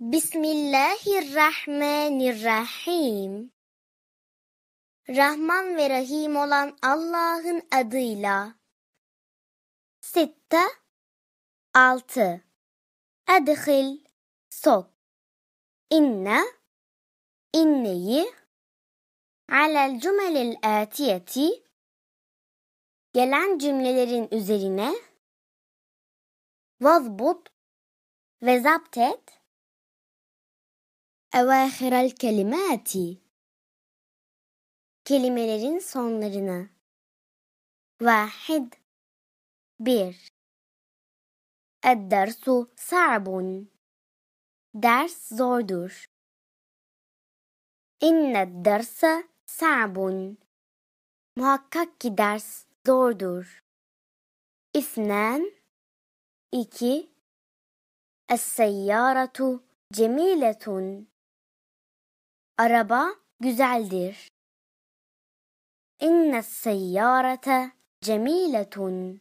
Bismillahirrahmanirrahim. Rahman ve Rahim olan Allah'ın adıyla. Sitte, altı. Edhil, sok. İnne, inneyi. Alel cümelil atiyeti. Gelen cümlelerin üzerine. Vazbut ve zapt et Evâhiral kelimâti Kelimelerin sonlarına Vahid Bir Eddersu sa'bun Ders zordur. İnne derse sa'bun Muhakkak ki ders zordur. İsnen iki Es-seyyâratu cemiletun Araba güzeldir. İnne seyyarete cemiletun.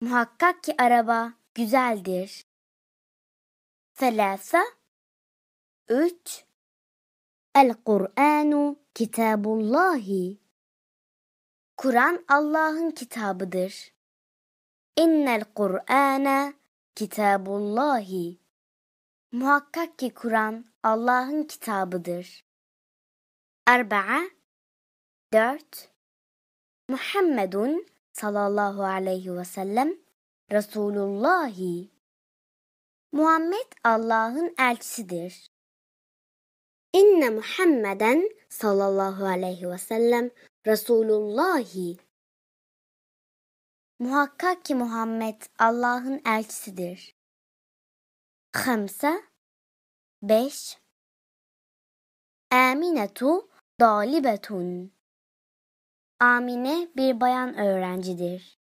Muhakkak ki araba güzeldir. Selasa Üç El Kur'anu kitabullahi. Kur'an Allah'ın kitabıdır. İnnel Kur'ane kitabullahi. Muhakkak ki Kur'an Allah'ın kitabıdır. Erba'a dört Muhammedun sallallahu aleyhi ve sellem Resulullahi Muhammed Allah'ın elçisidir. İnne Muhammeden sallallahu aleyhi ve sellem Resulullahi Muhakkak ki Muhammed Allah'ın elçisidir. 5 beş Aminetu dalibetun Amine bir bayan öğrencidir.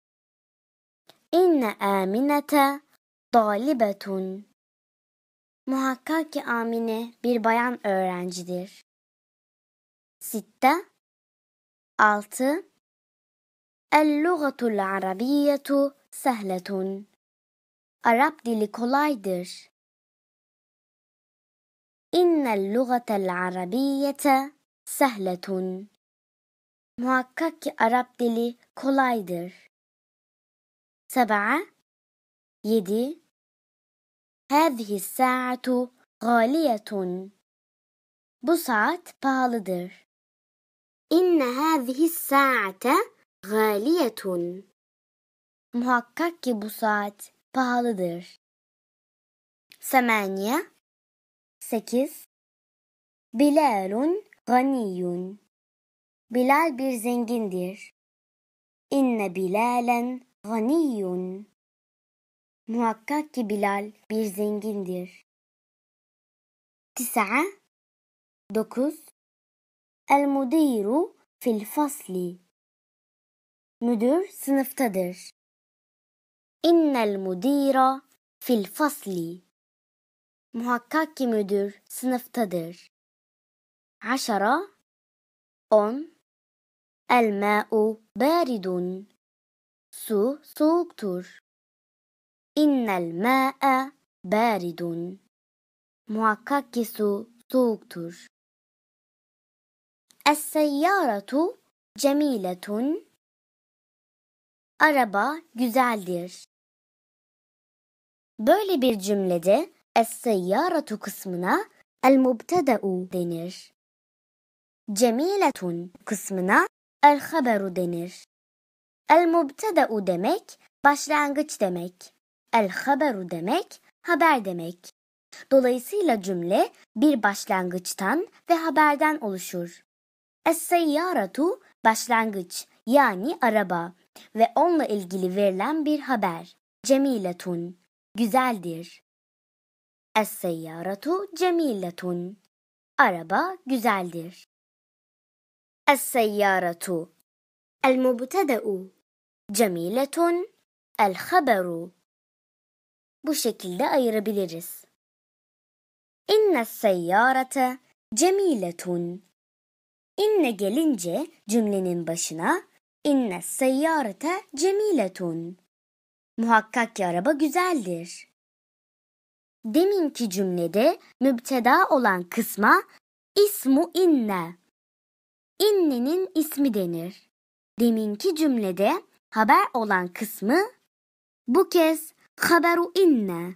İnne aminete dalibetun Muhakkak ki Amine bir bayan öğrencidir. Sitte Altı El-lugatul arabiyyetu sehletun Arap dili kolaydır. أن اللغة العربية sehletun. Muhakkak ki Arap dili kolaydır. Sab'a yedi Hâzihi sâ'atu gâliyetun. Bu saat pahalıdır. İnne hâzihi sâ'ate gâliyetun. Muhakkak ki bu saat pahalıdır. Semaniye Sekiz Bilalun ganiyun. Bilal bir zengindir. İnne Bilalen ganiyun. Muhakkak ki Bilal bir zengindir. Tis'a 9 El müdiru fil fasli. Müdür sınıftadır. İnnel müdira fil fasli. Muhakkak ki müdür sınıftadır. عشرة on الماء بارد su soğuktur innel ma'e baridun muhakkak ki su soğuktur es seyyaratu araba güzeldir Böyle bir cümlede es-seyyaratu kısmına el-mubteda'u denir cemiletun kısmına el haberu denir. El mubteda'u demek başlangıç demek. El haberu demek haber demek. Dolayısıyla cümle bir başlangıçtan ve haberden oluşur. Es-seyyaratu başlangıç yani araba ve onunla ilgili verilen bir haber. Cemiletun güzeldir. Es-seyyaratu cemiletun araba güzeldir. السيارة المبتدأ جميلة الخبر Bu şekilde ayırabiliriz. İnne seyyarete cemiletun. İnne gelince cümlenin başına inne seyyarete cemiletun. Muhakkak ki araba güzeldir. Deminki cümlede mübteda olan kısma ismu inne İnnenin ismi denir. Deminki cümlede haber olan kısmı bu kez haberu inne,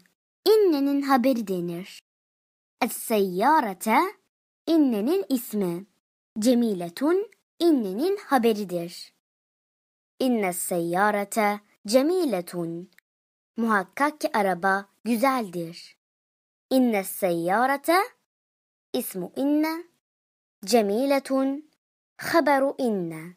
İnnenin haberi denir. Es-seyyarete innenin ismi, cemiletun innenin haberidir. İnne's-seyyarete cemiletun. Muhakkak ki araba güzeldir. İnne's-seyyarete ismu inne cemiletun خبر إن